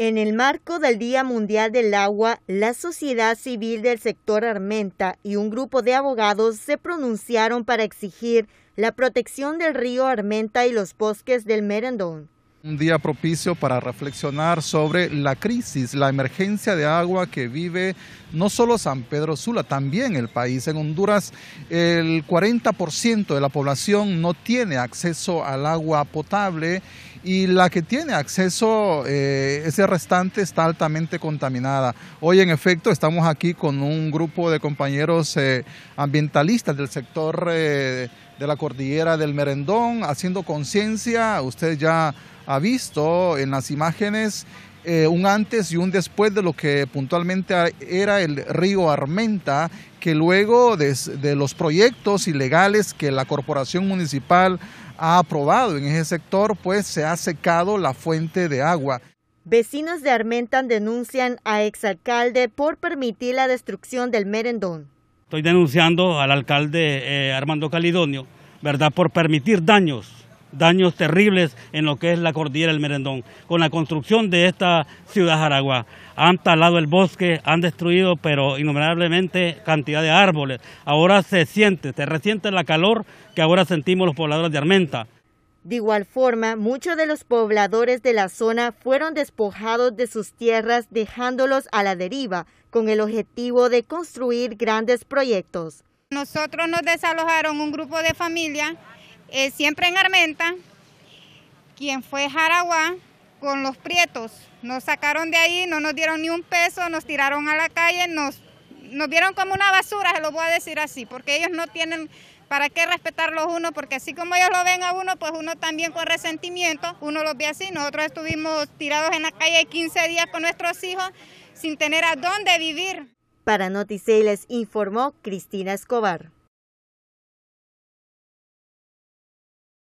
En el marco del Día Mundial del Agua, la sociedad civil del sector Armenta y un grupo de abogados se pronunciaron para exigir la protección del río Armenta y los bosques del Merendón. Un día propicio para reflexionar sobre la crisis, la emergencia de agua que vive no solo San Pedro Sula, también el país. En Honduras el 40% de la población no tiene acceso al agua potable y la que tiene acceso, eh, ese restante está altamente contaminada. Hoy en efecto estamos aquí con un grupo de compañeros eh, ambientalistas del sector eh, de la cordillera del Merendón haciendo conciencia. Usted ya ha visto en las imágenes eh, un antes y un después de lo que puntualmente era el río Armenta, que luego de, los proyectos ilegales que la corporación municipal ha aprobado en ese sector, pues se ha secado la fuente de agua. Vecinos de Armenta denuncian a exalcalde por permitir la destrucción del merendón. Estoy denunciando al alcalde eh, Armando Calidonio, ¿verdad? Por permitir daños daños terribles en lo que es la cordillera del Merendón. Con la construcción de esta ciudad aragua han talado el bosque, han destruido, pero innumerablemente cantidad de árboles. Ahora se siente, se resiente la calor que ahora sentimos los pobladores de Armenta. De igual forma, muchos de los pobladores de la zona fueron despojados de sus tierras, dejándolos a la deriva, con el objetivo de construir grandes proyectos. Nosotros nos desalojaron un grupo de familia siempre en Armenta, quien fue Jaraguá con los prietos. Nos sacaron de ahí, no nos dieron ni un peso, nos tiraron a la calle, nos, nos vieron como una basura, se lo voy a decir así, porque ellos no tienen para qué respetarlos uno, porque así como ellos lo ven a uno, pues uno también con resentimiento, uno los ve así. Nosotros estuvimos tirados en la calle 15 días con nuestros hijos sin tener a dónde vivir. Para y les informó Cristina Escobar.